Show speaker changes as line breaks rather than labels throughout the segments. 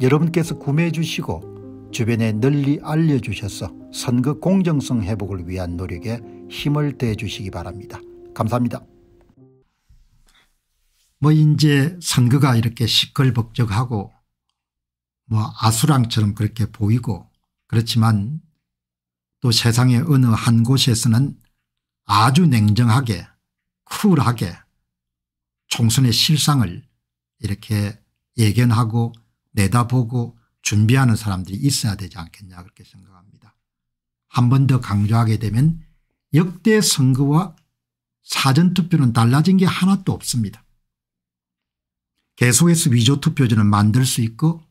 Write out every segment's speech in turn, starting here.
여러분께서 구매해 주시고 주변에 널리 알려주셔서 선거 공정성 회복을 위한 노력에 힘을 대 주시기 바랍니다. 감사합니다. 뭐 이제 선거가 이렇게 시끌벅적하고 뭐 아수랑처럼 그렇게 보이고 그렇지만 또 세상의 어느 한 곳에서는 아주 냉정하게 쿨하게 총선의 실상을 이렇게 예견하고 내다보고 준비하는 사람들이 있어야 되지 않겠냐 그렇게 생각합니다. 한 번 더 강조하게 되면 역대 선거와 사전투표는 달라진 게 하나도 없습니다. 계속해서 위조투표지는 만들 수 있고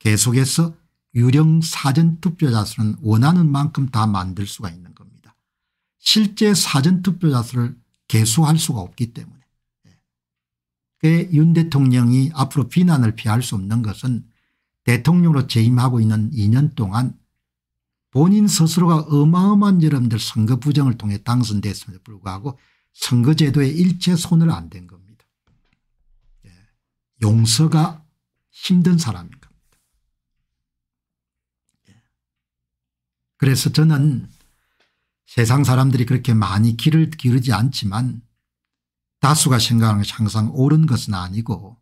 계속해서 유령 사전투표자 수는 원하는 만큼 다 만들 수가 있는 겁니다. 실제 사전투표자 수를 개수할 수가 없기 때문에 때윤 대통령이 앞으로 비난을 피할 수 없는 것은 대통령으로 재임하고 있는 2년 동안 본인 스스로가 어마어마한 여러분들 선거 부정을 통해 당선됐음에도 불구하고 선거제도에 일체 손을 안 댄 겁니다. 예. 용서가 힘든 사람인 겁니다. 예. 그래서 저는 세상 사람들이 그렇게 많이 길을 기르지 않지만 다수가 생각하는 것이 항상 옳은 것은 아니고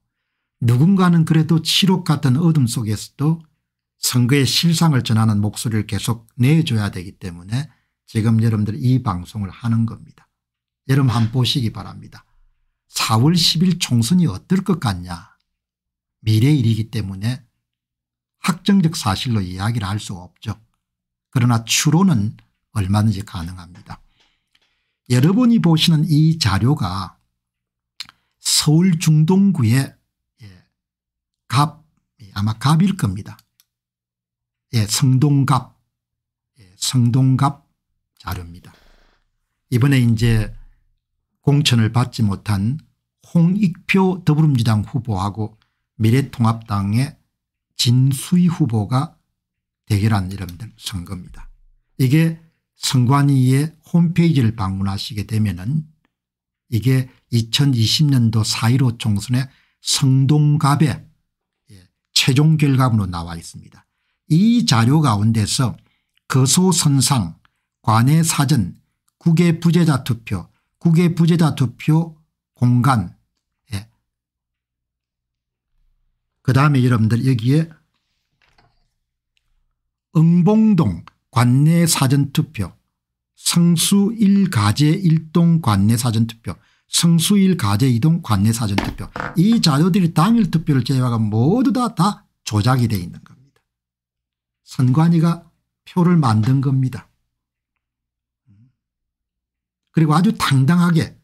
누군가는 그래도 치록 같은 어둠 속에서도 선거의 실상을 전하는 목소리를 계속 내줘야 되기 때문에 지금 여러분들 이 방송을 하는 겁니다. 여러분 한번 보시기 바랍니다. 4월 10일 총선이 어떨 것 같냐 미래 일이기 때문에 확정적 사실로 이야기를 할 수 없죠. 그러나 추론은 얼마든지 가능합니다. 여러분이 보시는 이 자료가 서울 중동구에 예, 갑 예, 아마 갑일 겁니다. 예, 성동갑 예, 성동갑 자료입니다. 이번에 이제 공천을 받지 못한 홍익표 더불어민주당 후보하고 미래통합당의 진수희 후보가 대결한 이름들 선거입니다. 이게 선관위의 홈페이지를 방문하시게 되면 은 이게 2020년도 4.15 총선의 성동갑의 예, 최종 결과문으로 나와 있습니다. 이 자료 가운데서 거소선상, 관외사전, 국외 부재자 투표, 국외 부재자 투표 공간 예. 그다음에 여러분들 여기에 응봉동 관내 사전투표 성수 1가제 1동 관내 사전투표 성수 1가제 2동 관내 사전투표 이 자료들이 당일 투표를 제외하고 모두 다, 다 조작이 되어 있는 겁니다. 선관위가 표를 만든 겁니다. 그리고 아주 당당하게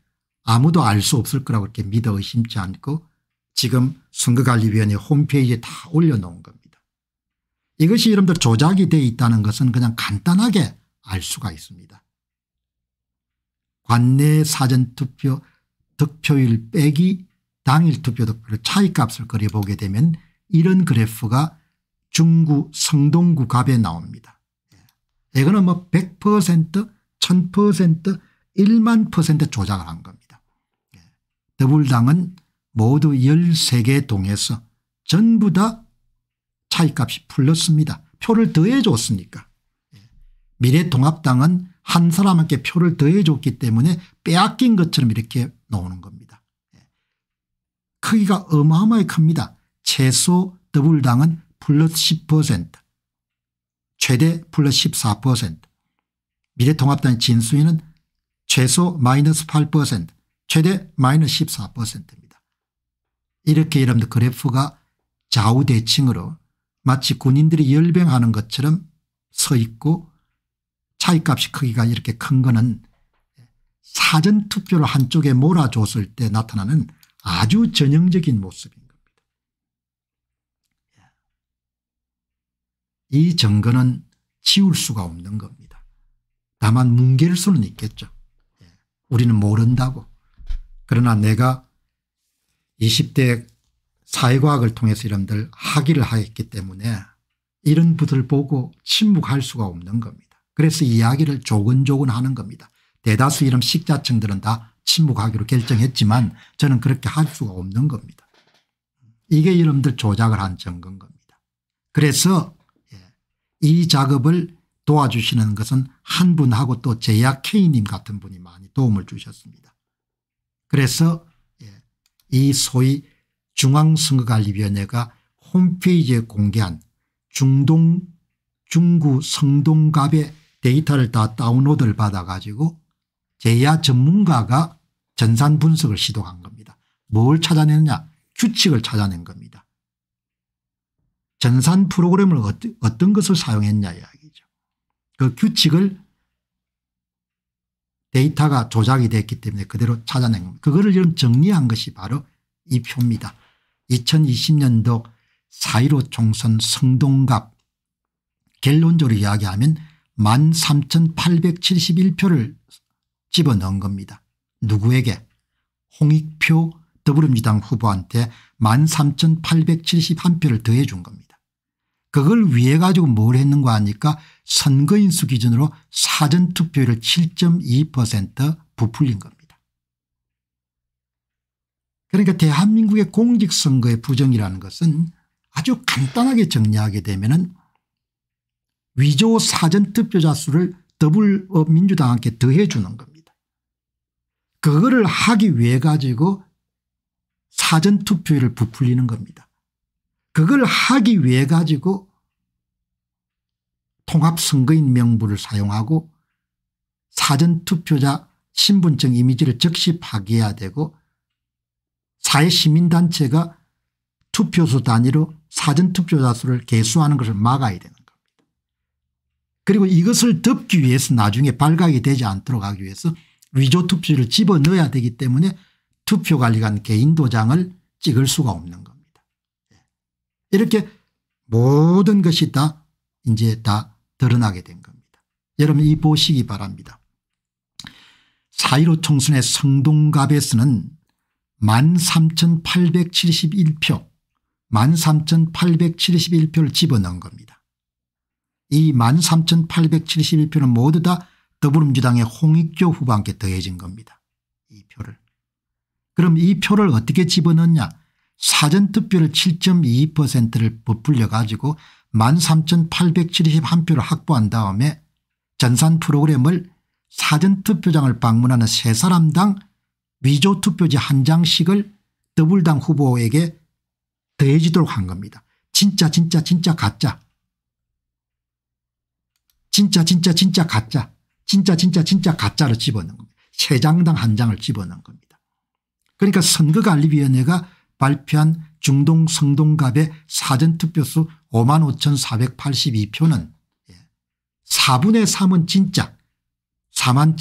아무도 알 수 없을 거라고 이렇게 믿어 의심치 않고 지금 선거관리위원회 홈페이지에 다 올려놓은 겁니다. 이것이 여러분들 조작이 되어 있다는 것은 그냥 간단하게 알 수가 있습니다. 관내 사전투표 득표율 빼기 당일 투표 득표율 차이값을 그려보게 되면 이런 그래프가 중구 성동구 갑에 나옵니다. 예. 이거는 뭐100% 1000% 1만 퍼센트 조작을 한 겁니다. 예. 더불당은 모두 13개 동에서 전부 다 차이값이 풀렸습니다. 표를 더해줬으니까. 예. 미래통합당은 한 사람에게 표를 더해줬기 때문에 빼앗긴 것처럼 이렇게 나오는 겁니다. 예. 크기가 어마어마하게 큽니다. 최소 더블당은 플러스 10% 최대 플러스 14% 미래통합당 진수위는 최소 마이너스 8% 최대 마이너스 14%입니다. 이렇게 여러분들 그래프가 좌우대칭으로 마치 군인들이 열병하는 것처럼 서 있고 차이값이 크기가 이렇게 큰 거는 사전투표를 한쪽에 몰아줬을 때 나타나는 아주 전형적인 모습인 겁니다. 예. 이 증거는 지울 수가 없는 겁니다. 다만 뭉갤 수는 있겠죠. 예. 우리는 모른다고. 그러나 내가 20대 사회과학을 통해서 이런들 학위를 하였기 때문에 이런 분들 보고 침묵할 수가 없는 겁니다. 그래서 이야기를 조근조근 하는 겁니다. 대다수 이런 식자층들은 다 침묵하기로 결정했지만 저는 그렇게 할 수가 없는 겁니다. 이게 여러분들 조작을 한 증거인 겁니다. 그래서 예, 이 작업을 도와주시는 것은 한 분하고 또 제야 K님 같은 분이 많이 도움을 주셨습니다. 그래서 예, 이 소위 중앙선거관리위원회가 홈페이지에 공개한 중동 중구 성동갑의 데이터를 다 다운로드를 받아가지고 제야 전문가가 전산 분석을 시도한 겁니다. 뭘 찾아내느냐 규칙을 찾아낸 겁니다. 전산 프로그램을 어떤 것을 사용했냐 이야기죠. 그 규칙을 데이터가 조작이 됐기 때문에 그대로 찾아낸 겁니다. 그거를 지금 정리한 것이 바로 이 표입니다. 2020년도 4.15 총선 성동갑 결론적으로 이야기하면 13,871표를 집어넣은 겁니다. 누구에게? 홍익표 더불어민주당 후보한테 13,871표를 더해 준 겁니다. 그걸 위해 가지고 뭘 했는가 하니까 선거인수 기준으로 사전투표율을 7.2% 부풀린 겁니다. 그러니까 대한민국의 공직선거의 부정이라는 것은 아주 간단하게 정리하게 되면 위조 사전 투표자 수를 더불 민주당한테 더해 주는 겁니다. 그거를 하기 위해 가지고 사전 투표율 부풀리는 겁니다. 그걸 하기 위해 가지고 통합선거인 명부를 사용하고 사전투표자 신분증 이미지를 즉시 파기해야 되고 사회시민단체가 투표수 단위로 사전투표자 수를 개수하는 것을 막아야 되는 그리고 이것을 덮기 위해서 나중에 발각이 되지 않도록 하기 위해서 위조 투표를 집어넣어야 되기 때문에 투표관리관 개인 도장을 찍을 수가 없는 겁니다. 예. 이렇게 모든 것이 다 이제 다 드러나게 된 겁니다. 여러분 이 보시기 바랍니다. 4.15 총선의 성동갑에서는 13,871표 13,871표를 집어넣은 겁니다. 이1 3 8 7 1표는 모두 다 더불어민주당의 홍익조 후보한테 더해진 겁니다. 이 표를. 그럼 이 표를 어떻게 집어넣냐 사전투표를 7.22%를 부풀려 가지고 13,871표를 확보한 다음에 전산 프로그램을 사전투표장을 방문하는 세 사람당 위조투표지 한 장씩을 더블당 후보에게 더해지도록 한 겁니다. 진짜 진짜 진짜 가짜 진짜 진짜 진짜 가짜 진짜 진짜 진짜 가짜를 집어넣은 겁니다. 세 장당 한 장을 집어넣은 겁니다. 그러니까 선거관리위원회가 발표한 중동 성동갑의 사전투표수 5만 5,482표는 4분의 3은 진짜 4만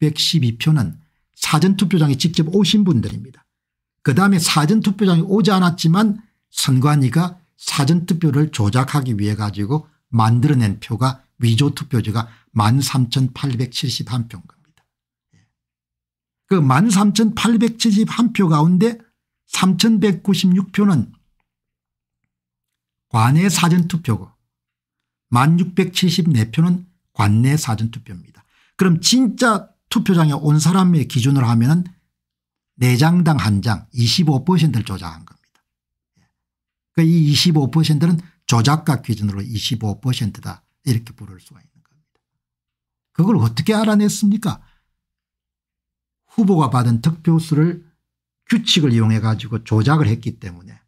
1,612표는 사전투표장에 직접 오신 분들입니다. 그 다음에 사전투표장에 오지 않았지만 선관위가 사전투표를 조작하기 위해 가지고 만들어낸 표가 위조 투표지가 13,871표인 겁니다. 예. 그 13,871표 가운데 3,196표는 관내 사전투표고 1674표는 관내 사전투표입니다. 그럼 진짜 투표장에 온 사람의 기준으로 하면 은네장당 1장 25%를 조작한 겁니다. 예. 그이 25%는 조작가 기준으로 25%다 이렇게 부를 수가 있는 겁니다. 그걸 어떻게 알아냈습니까 후보가 받은 득표수를 규칙을 이용해 가지고 조작을 했기 때문에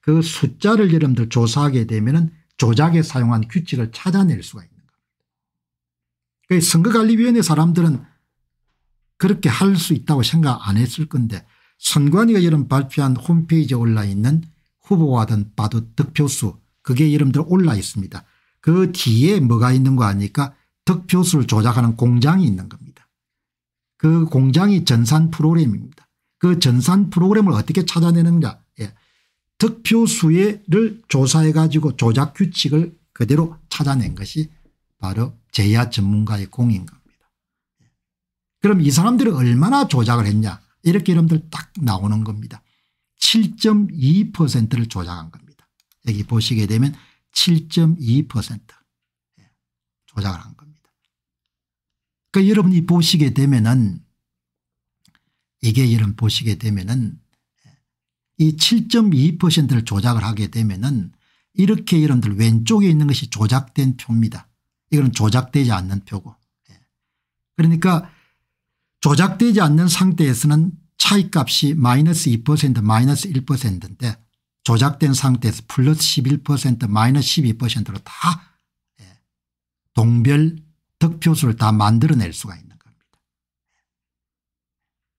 그 숫자를 여러분들 조사하게 되면 조작에 사용한 규칙을 찾아낼 수가 있는 겁니다. 그 선거관리위원회 사람들은 그렇게 할 수 있다고 생각 안 했을 건데 선관위가 이런 발표한 홈페이지에 올라 있는 후보가 받은 득표수 그게 여러분들 올라 있습니다. 그 뒤에 뭐가 있는 거 아니까 득표수를 조작하는 공장이 있는 겁니다. 그 공장이 전산 프로그램입니다. 그 전산 프로그램을 어떻게 찾아내는가 예. 득표수를 조사해 가지고 조작 규칙을 그대로 찾아낸 것이 바로 제야 전문가의 공인 겁니다. 예. 그럼 이 사람들은 얼마나 조작을 했냐 이렇게 여러분들 딱 나오는 겁니다. 7.2%를 조작한 겁니다. 여기 보시게 되면 7.2% 예, 조작을 한 겁니다. 그러니까 여러분이 보시게 되면은 이게 여러분 보시게 되면은 예, 이 7.2%를 조작을 하게 되면은 이렇게 여러분들 왼쪽에 있는 것이 조작된 표입니다. 이건 조작되지 않는 표고. 예, 그러니까 조작되지 않는 상태에서는 차이값이 마이너스 2% 마이너스 1%인데 조작된 상태에서 플러스 11% 마이너스 12%로 다 예, 동별 득표수를 다 만들어낼 수가 있는 겁니다.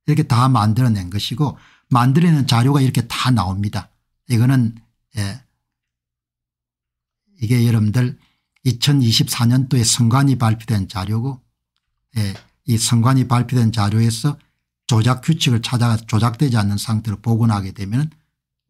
이렇게 다 만들어낸 것이고 만들어낸 자료가 이렇게 다 나옵니다. 이거는 예 이게 여러분들 2024년도에 선관위 발표된 자료고 예이 선관위 발표된 자료에서 조작 규칙을 찾아 조작되지 않는 상태로 복원하게 되면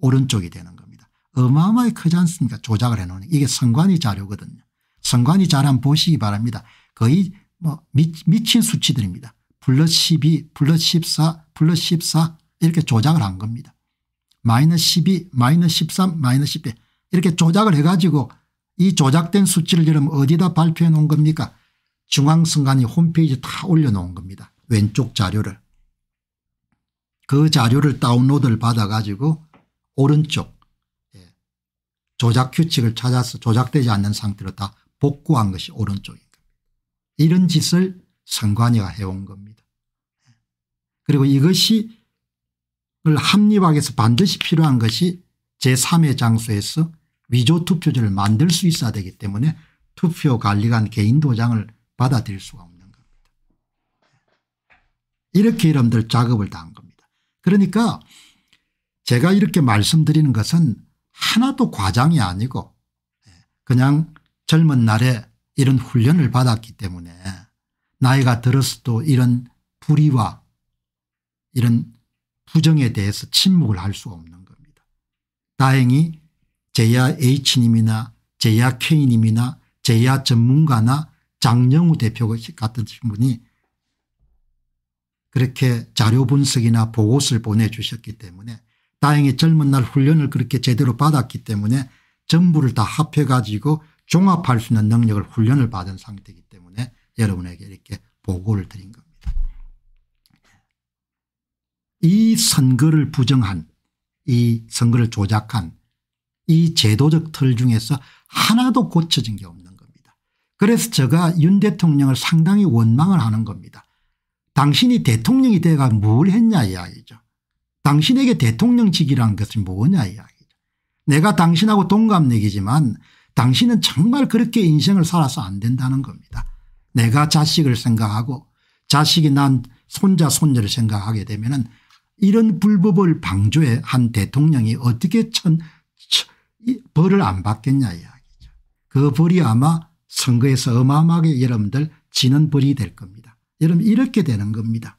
오른쪽이 되는 겁니다. 어마어마하게 크지 않습니까 조작을 해놓은 이게 선관위 자료거든요. 선관위 자료 한번 보시기 바랍니다. 거의 뭐 미, 친 수치들입니다. 플러스 12 플러스 14 플러스 14 이렇게 조작을 한 겁니다. 마이너스 12 마이너스 13 마이너스 10 이렇게 조작을 해가지고 이 조작된 수치를 여러분 어디다 발표해 놓은 겁니까 중앙선관위 홈페이지에 다 올려놓은 겁니다. 왼쪽 자료를. 그 자료를 다운로드를 받아가지고 오른쪽 예, 조작 규칙을 찾아서 조작되지 않는 상태로 다 복구한 것이 오른쪽인 겁니다. 이런 짓을 선관위가 해온 겁니다. 그리고 이것이 합리화해서 반드시 필요한 것이 제3의 장소에서 위조 투표지를 만들 수 있어야 되기 때문에 투표관리관 개인 도장을 받아들일 수가 없는 겁니다. 이렇게 여러분들 작업을 다 한 겁니다. 그러니까 제가 이렇게 말씀드리는 것은 하나도 과장이 아니고 그냥 젊은 날에 이런 훈련을 받았기 때문에 나이가 들어서도 이런 불의와 이런 부정에 대해서 침묵을 할 수 없는 겁니다. 다행히 제야 H님이나 제야 K님이나 제야 전문가나 장영우 대표 같은 분이 그렇게 자료 분석이나 보고서를 보내주셨기 때문에 다행히 젊은 날 훈련을 그렇게 제대로 받았기 때문에 전부를 다 합해 가지고 종합할 수 있는 능력을 훈련을 받은 상태이기 때문에 여러분에게 이렇게 보고를 드린 겁니다. 이 선거를 부정한 이 선거를 조작한 이 제도적 틀 중에서 하나도 고쳐진 게 없는 겁니다. 그래서 제가 윤 대통령을 상당히 원망을 하는 겁니다. 당신이 대통령이 돼가 뭘 했냐 이야기죠. 당신에게 대통령직이란 것은 뭐냐 이야기죠. 내가 당신하고 동갑내기지만 당신은 정말 그렇게 인생을 살아서 안 된다는 겁니다. 내가 자식을 생각하고 자식이 난 손자 손녀를 생각하게 되면 은 이런 불법을 방조해 한 대통령이 어떻게 천, 천 벌을 안 받겠냐 이야기죠. 그 벌이 아마 선거에서 어마어마하게 여러분들 지는 벌이 될 겁니다. 여러분 이렇게 되는 겁니다.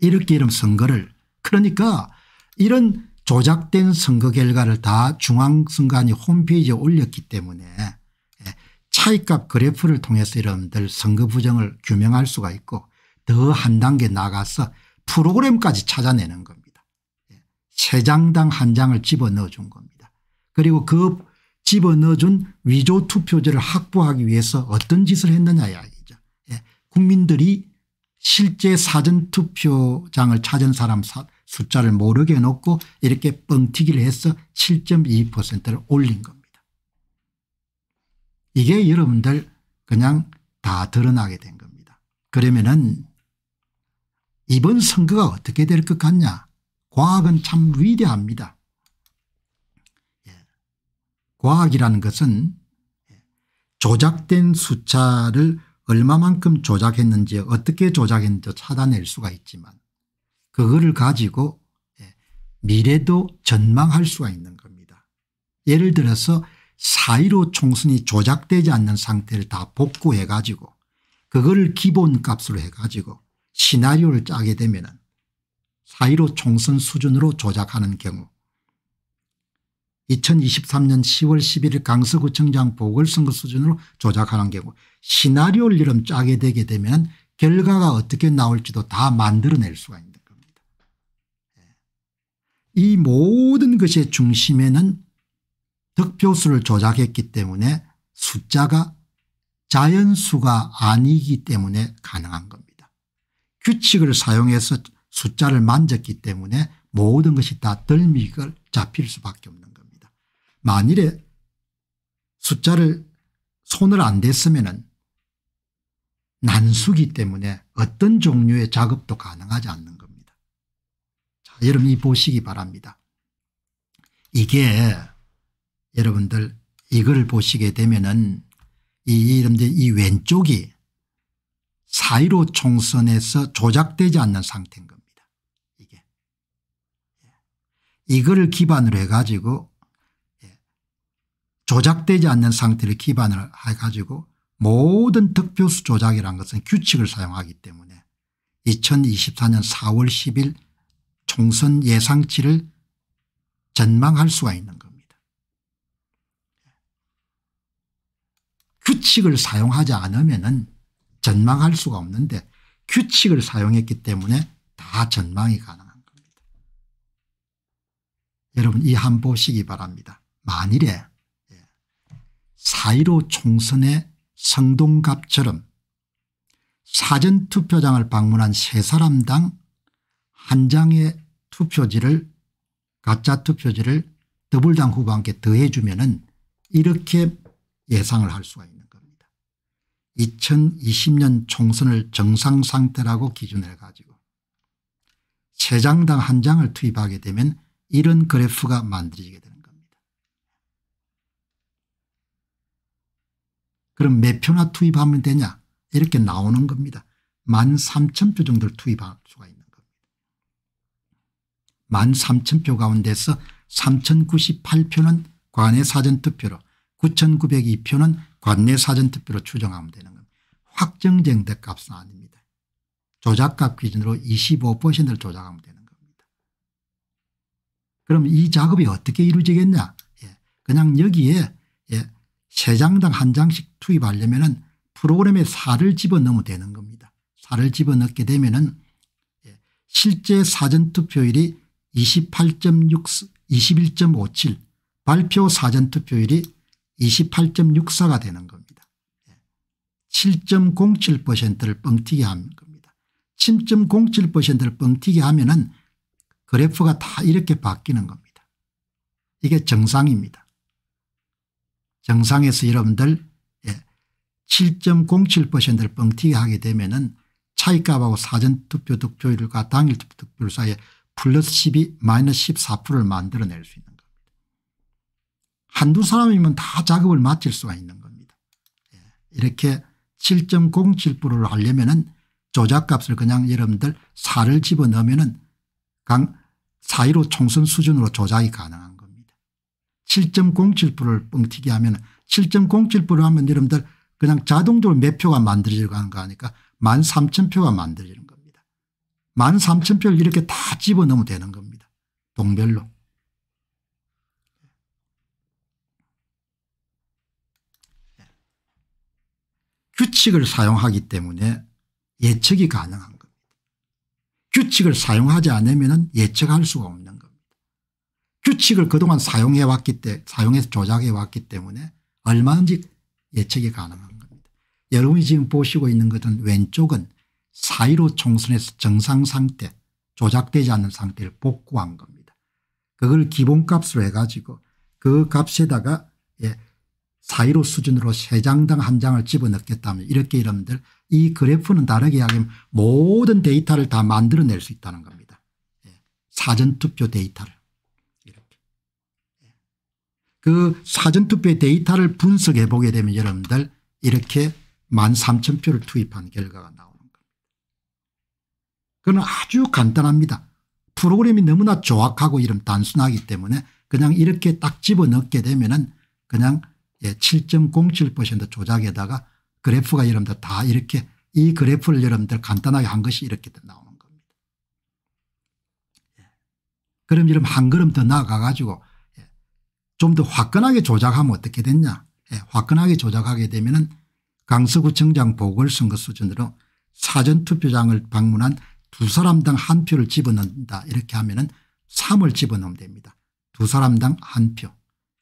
이렇게 이름 선거를 그러니까 이런 조작된 선거 결과를 다 중앙선관위 홈페이지에 올렸기 때문에 예, 차이값 그래프를 통해서 여러분들 선거 부정을 규명할 수가 있고 더 한 단계 나가서 프로그램까지 찾아내는 겁니다. 세 예, 장당 한 장을 집어넣어 준 겁니다. 그리고 그 집어넣어 준 위조 투표제를 확보하기 위해서 어떤 짓을 했느냐 이야기죠. 예, 국민들이 실제 사전투표장을 찾은 사람 숫자를 모르게 해놓고 이렇게 뻥튀기를 해서 7.2%를 올린 겁니다. 이게 여러분들 그냥 다 드러나게 된 겁니다. 그러면은 이번 선거가 어떻게 될 것 같냐 과학은 참 위대합니다. 예. 과학이라는 것은 조작된 숫자를 얼마만큼 조작했는지 어떻게 조작했는지 찾아낼 수가 있지만 그거를 가지고 예, 미래도 전망할 수가 있는 겁니다. 예를 들어서 4.15 총선이 조작되지 않는 상태를 다 복구해 가지고 그거를 기본값으로 해 가지고 시나리오를 짜게 되면 4 1 5 총선 수준으로 조작하는 경우 2023년 10월 11일 강서구청장 보궐선거 수준으로 조작하는 경우 시나리오를 이름 짜게 되게 되면 결과가 어떻게 나올지도 다 만들어낼 수가 있는 겁니다. 예. 이 모든 것의 중심에는 득표수를 조작했기 때문에 숫자가 자연수가 아니기 때문에 가능한 겁니다. 규칙을 사용해서 숫자를 만졌기 때문에 모든 것이 다 덜미걸 잡힐 수밖에 없는 겁니다. 만일에 숫자를 손을 안 댔으면 난수기 때문에 어떤 종류의 작업도 가능하지 않는 겁니다. 자, 여러분이 보시기 바랍니다. 이게 여러분들 이걸 보시게 되면은 이, 이 왼쪽이 사이로 총선에서 조작되지 않는 상태인 겁니다. 이게. 예. 이거 기반으로 해가지고 조작되지 않는 상태를 기반을 해가지고 모든 득표수 조작이라는 것은 규칙을 사용하기 때문에 2024년 4월 10일 총선 예상치를 전망할 수가 있는 겁니다. 규칙을 사용하지 않으면 전망할 수가 없는데 규칙을 사용했기 때문에 다 전망이 가능한 겁니다. 여러분 이 한 보시기 바랍니다. 만일에 4.15 총선의 성동갑처럼 사전투표장을 방문한 세 사람당 한 장의 투표지를 가짜 투표지를 더블당 후보한테 더해 주면 은 이렇게 예상을 할 수가 있는 겁니다. 2020년 총선을 정상상태라고 기준을 가지고 세 장당 한 장을 투입하게 되면 이런 그래프가 만들어지게 됩니다. 그럼 몇 표나 투입하면 되냐 이렇게 나오는 겁니다. 13,000표 정도를 투입할 수가 있는 겁니다. 13,000표 가운데서 3,098표는 관내 사전투표로 9,902표는 관내 사전투표로 추정하면 되는 겁니다. 확정정대 값은 아닙니다. 조작값 기준으로 25%를 조작하면 되는 겁니다. 그럼 이 작업이 어떻게 이루어지겠냐 예, 그냥 여기에 3장당한 장씩 투입하려면 은 프로그램에 살을 집어넣으면 되는 겁니다. 살을 집어넣게 되면 은 예, 실제 사전투표율이 21.57 발표 사전투표율이 28.64가 되는 겁니다. 7.07%를 예, 뻥튀기 하는 겁니다. 7.07%를 뻥튀기 하면 은 그래프가 다 이렇게 바뀌는 겁니다. 이게 정상입니다. 정상에서 여러분들 7.07%를 예, 뻥튀기 하게 되면은 차이값하고 사전투표 득표율과 당일투표 득표율 사이에 플러스 12 마이너스 14%를 만들어낼 수 있는 겁니다. 한두 사람이면 다 작업을 마칠 수가 있는 겁니다. 예, 이렇게 7.07%를 하려면 은 조작값을 그냥 여러분들 4를 집어넣으면 은 강, 4.15 총선 수준으로 조작이 가능한 7.07%를 뻥튀기 하면 7.07%를 하면 여러분들 그냥 자동적으로 몇 표가 만들어지고 하는 거 아니까 13,000표가 만들어지는 겁니다. 13,000표를 이렇게 다 집어넣으면 되는 겁니다. 동별로. 규칙을 사용하기 때문에 예측이 가능한 겁니다. 규칙을 사용하지 않으면 예측할 수가 없는 규칙을 그동안 사용해 왔기 때 사용해서 조작해 왔기 때문에 얼마든지 예측이 가능한 겁니다. 여러분이 지금 보시고 있는 것은 왼쪽은 사이로 총선에서 정상 상태 조작되지 않은 상태를 복구한 겁니다. 그걸 기본값으로 해가지고 그 값에다가 예, 사이로 수준으로 세 장당 한 장을 집어넣겠다면 이렇게 여러분들 이 그래프는 다르게 하면 모든 데이터를 다 만들어낼 수 있다는 겁니다. 예, 사전투표 데이터를. 그 사전투표의 데이터를 분석해 보게 되면 여러분들 이렇게 13,000표를 투입한 결과가 나오는 겁니다. 그건 아주 간단합니다. 프로그램이 너무나 조악하고 이런 단순하기 때문에 그냥 이렇게 딱 집어넣게 되면 은 그냥 7.07% 예, 조작에다가 그래프가 여러분들 다 이렇게 이 그래프를 여러분들 간단하게 한 것이 이렇게 나오는 겁니다. 예. 그럼 여러분 한 걸음 더 나아가 가지고 좀더 화끈하게 조작하면 어떻게 됐냐 예, 화끈하게 조작하게 되면 은 강서구청장 보궐선거 수준으로 사전투표장을 방문한 두 사람당 한 표를 집어넣는다 이렇게 하면 은 3을 집어넣으면 됩니다. 두 사람당 한 표.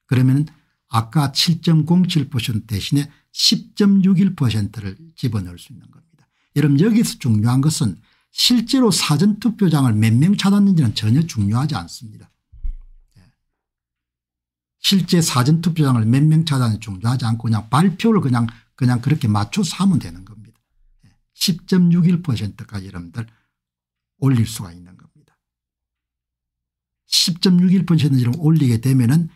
그러면 은 아까 7.07% 대신에 10.61%를 집어넣을 수 있는 겁니다. 여러분 여기서 중요한 것은 실제로 사전투표장을 몇 명 찾았는지는 전혀 중요하지 않습니다. 실제 사전투표장을 몇명 찾아내 중요하지 않고 그냥 발표를 그냥 그냥 그렇게 맞춰서 하면 되는 겁니다. 10.61%까지 예, 여러분들 올릴 수가 있는 겁니다. 10.61%를 올리게 되면은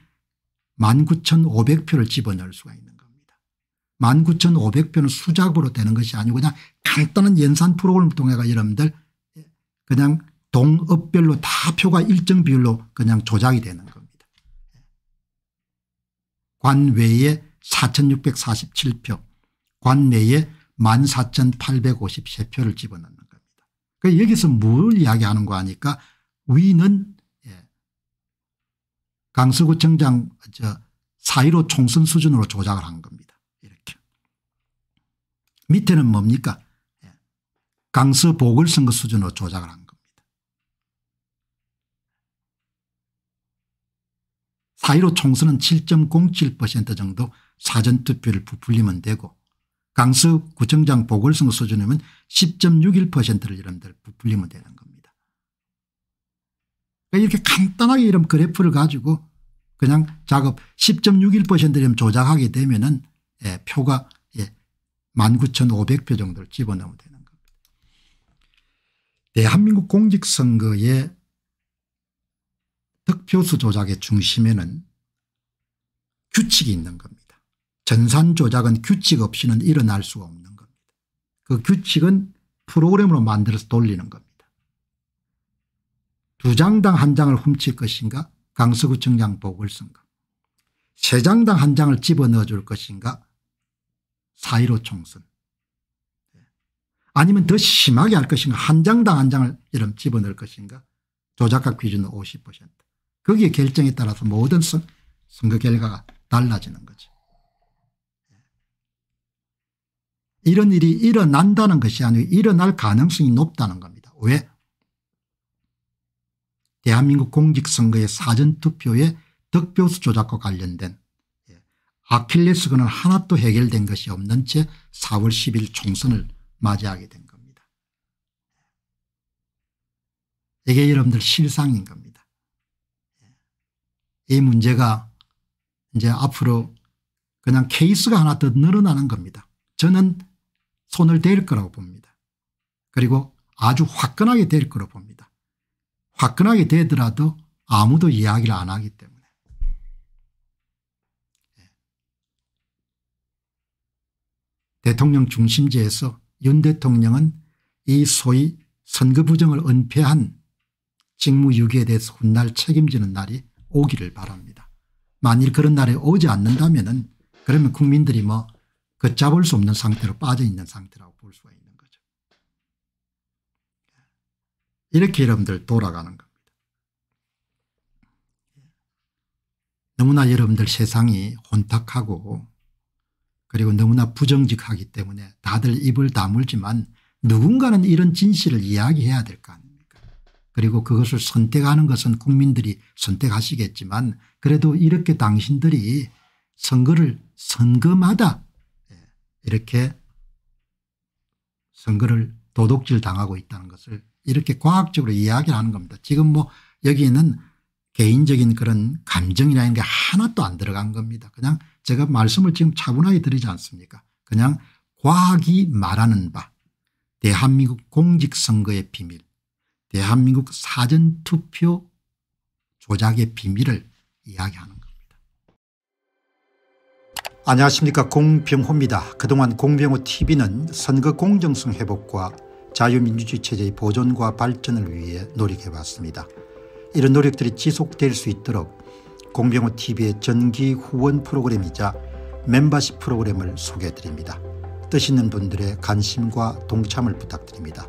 19,500표를 집어넣을 수가 있는 겁니다. 19,500표는 수작으로 되는 것이 아니고 그냥 간단한 연산 프로그램을 통해서 여러분들 예, 그냥 동업별로 다 표가 일정 비율로 그냥 조작이 되는 겁니다. 관 외에 4647표 관 내에 14,853표를 집어넣는 겁니다. 그 여기서 뭘 이야기하는 거 하니까 위는 예, 강서구청장 4 1 5 총선 수준으로 조작을 한 겁니다. 이렇게. 밑에는 뭡니까? 예, 강서 보궐선거 수준으로 조작을 한4.15 총선은 7.07% 정도 사전투표를 부풀리면 되고 강서 구청장 보궐선거 수준이면 10.61%를 여러분들 부풀리면 되는 겁니다. 그러니까 이렇게 간단하게 이런 그래프를 가지고 그냥 작업 10.61%를 조작하게 되면 은 예, 표가 예, 19,500표 정도를 집어넣으면 되는 겁니다. 대한민국 공직선거에 득표수 조작의 중심에는 규칙이 있는 겁니다. 전산 조작은 규칙 없이는 일어날 수가 없는 겁니다. 그 규칙은 프로그램으로 만들어서 돌리는 겁니다. 두 장당 한 장을 훔칠 것인가 강서구청장 보궐선거 세 장당 한 장을 집어넣어 줄 것인가 4.15 총선 아니면 더 심하게 할 것인가 한 장당 한 장을 이름 집어넣을 것인가 조작학 기준은 50% 거기에 결정에 따라서 모든 선거 결과가 달라지는 거죠. 이런 일이 일어난다는 것이 아니고 일어날 가능성이 높다는 겁니다. 왜? 대한민국 공직선거의 사전투표에 득표수 조작과 관련된 예, 아킬레스건은 하나도 해결된 것이 없는 채 4월 10일 총선을 맞이하게 된 겁니다. 이게 여러분들 실상인 겁니다. 이 문제가 이제 앞으로 그냥 케이스가 하나 더 늘어나는 겁니다. 저는 손을 댈 거라고 봅니다. 그리고 아주 화끈하게 될거라고 봅니다. 화끈하게 되더라도 아무도 이야기를 안 하기 때문에. 예. 대통령 중심제에서 윤 대통령은 이 소위 선거 부정을 은폐한 직무유기에 대해서 훗날 책임지는 날이 오기를 바랍니다. 만일 그런 날이 오지 않는다면은 그러면 국민들이 뭐 걷잡을 그 수 없는 상태로 빠져 있는 상태라고 볼 수가 있는 거죠. 이렇게 여러분들 돌아가는 겁니다. 너무나 여러분들 세상이 혼탁하고 그리고 너무나 부정직하기 때문에 다들 입을 다물지만 누군가는 이런 진실을 이야기해야 될까 그리고 그것을 선택하는 것은 국민들이 선택하시겠지만 그래도 이렇게 당신들이 선거를 선거마다 예, 이렇게 선거를 도둑질 당하고 있다는 것을 이렇게 과학적으로 이야기를 하는 겁니다. 지금 뭐 여기에는 개인적인 그런 감정이라는 게 하나도 안 들어간 겁니다. 그냥 제가 말씀을 지금 차분하게 드리지 않습니까 그냥 과학이 말하는 바 대한민국 공직선거의 비밀 대한민국 사전투표 조작의 비밀을 이야기하는 겁니다. 안녕하십니까 공병호입니다. 그동안 공병호TV는 선거 공정성 회복과 자유민주주의 체제의 보존과 발전을 위해 노력해왔습니다. 이런 노력들이 지속될 수 있도록 공병호TV의 전기 후원 프로그램이자 멤버십 프로그램을 소개해드립니다. 뜻 있는 분들의 관심과 동참을 부탁드립니다.